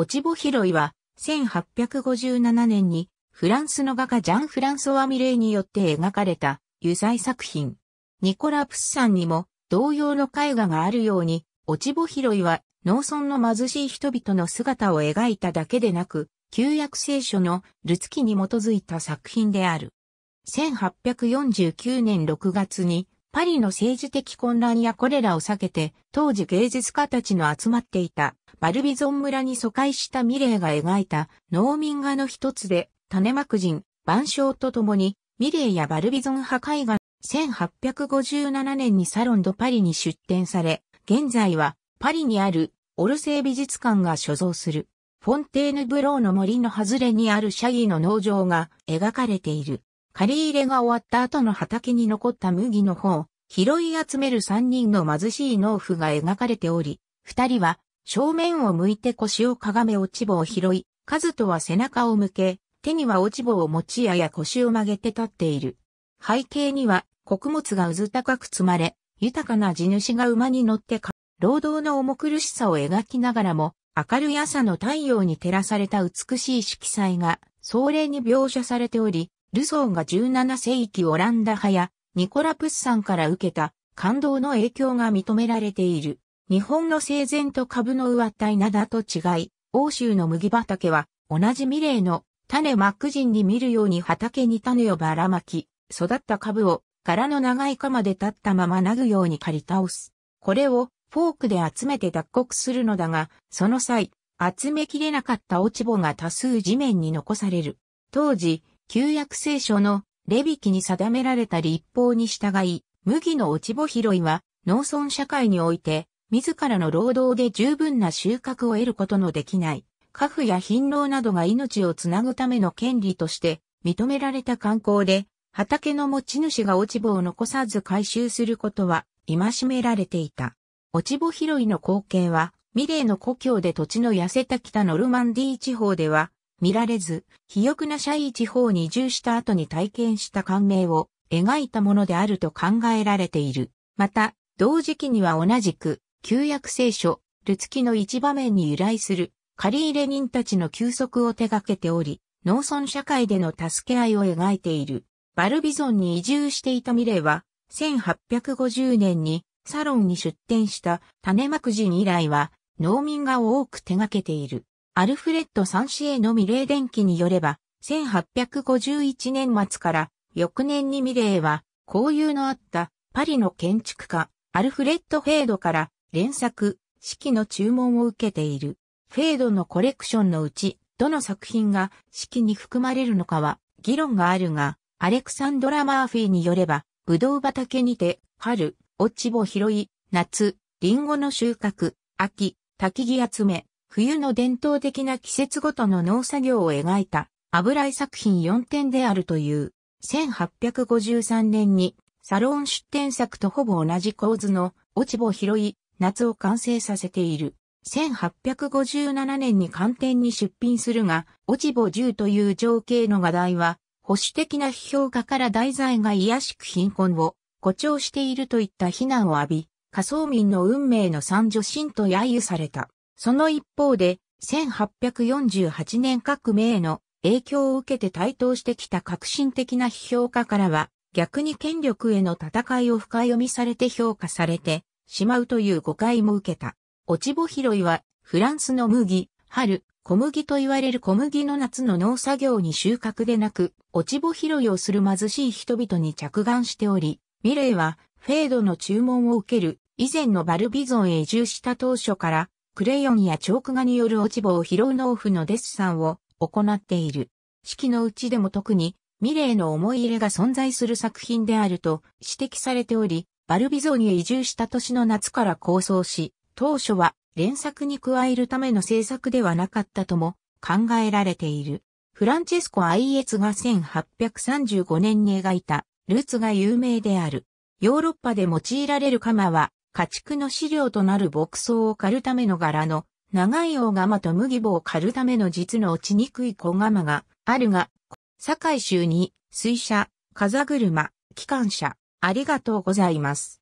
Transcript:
落ち穂拾いは、1857年に、フランスの画家ジャン・フランソワ・ミレイによって描かれた、油彩作品。ニコラ・プスさんにも、同様の絵画があるように、落ち穂拾いは、農村の貧しい人々の姿を描いただけでなく、旧約聖書のルツキに基づいた作品である。1849年6月にパリの政治的混乱やこれらを避けて、当時芸術家たちの集まっていた、バルビゾン村に疎開したミレーが描いた農民画の一つで、種幕人、万象とともに、ミレーやバルビゾン破壊が1857年にサロンドパリに出展され、現在はパリにあるオルセー美術館が所蔵する、フォンテーヌブローの森の外れにあるシャギの農場が描かれている。刈り入れが終わった後の畑に残った麦の方、拾い集める三人の貧しい農夫が描かれており、二人は正面を向いて腰をかがめ落ち棒を拾い、数とは背中を向け、手には落ち棒を持ちやや腰を曲げて立っている。背景には穀物がうず高く積まれ、豊かな地主が馬に乗ってか、労働の重苦しさを描きながらも、明るい朝の太陽に照らされた美しい色彩が、壮麗に描写されており、ルソーが17世紀オランダ派やニコラ・プッサンから受けた感動の影響が認められている。日本の生前と株の植わった稲田と違い、欧州の麦畑は同じミレーの種マック人に見るように畑に種をばらまき、育った株を柄の長いまで立ったまま投ぐように刈り倒す。これをフォークで集めて脱穀するのだが、その際、集めきれなかった落ち穂が多数地面に残される。当時、旧約聖書のレビキに定められた立法に従い、麦の落ち穂拾いは農村社会において、自らの労働で十分な収穫を得ることのできない、家父や貧農などが命をつなぐための権利として認められた観光で、畑の持ち主が落ち穂を残さず回収することは戒められていた。落ち穂拾いの光景は、ミレーの故郷で土地の痩せた北ノルマンディー地方では、見られず、肥沃なシャイ地方に移住した後に体験した感銘を描いたものであると考えられている。また、同時期には同じく、旧約聖書、ルツキの一場面に由来する、借入れ人たちの休息を手掛けており、農村社会での助け合いを描いている。バルビゾンに移住していたミレーは、1850年にサロンに出展した種まく人以来は農民が多く手掛けている。アルフレッド3市へのミレー電気によれば、1851年末から翌年にミレーは交友のあったパリの建築家アルフレッド・フェードから連作、式の注文を受けている。フェードのコレクションのうち、どの作品が式に含まれるのかは議論があるが、アレクサンドラ・マーフィーによれば、ブドウ畑にて、春、落ち穂拾い、夏、リンゴの収穫、秋、焚き木集め、冬の伝統的な季節ごとの農作業を描いた油絵作品4点であるという、1853年にサロン出展作とほぼ同じ構図の落ち穂拾い夏を完成させている。1857年に寒天に出品するが、落ち穂10という情景の画題は、保守的な批評家から題材が癒しく貧困を誇張しているといった非難を浴び、仮想民の運命の三女神と揶揄された。その一方で、1848年革命への影響を受けて台頭してきた革新的な批評家からは、逆に権力への戦いを深読みされて評価されてしまうという誤解も受けた。落ち穂拾いは、フランスの麦、春、小麦と言われる小麦の夏の農作業に収穫でなく、落ち穂拾いをする貧しい人々に着眼しており、ミレイは、フェードの注文を受ける、以前のバルビゾンへ移住した当初から、クレヨンやチョーク画による落ち葉を拾う農夫のデッサンを行っている。式のうちでも特にミレーの思い入れが存在する作品であると指摘されており、バルビゾーにへ移住した年の夏から構想し、当初は連作に加えるための制作ではなかったとも考えられている。フランチェスコ・アイエツが1835年に描いたルーツが有名である。ヨーロッパで用いられる鎌は家畜の飼料となる牧草を刈るための柄の長い大釜と麦棒を刈るための実の落ちにくい小釜があるが、堺州に水車、風車、機関車、ありがとうございます。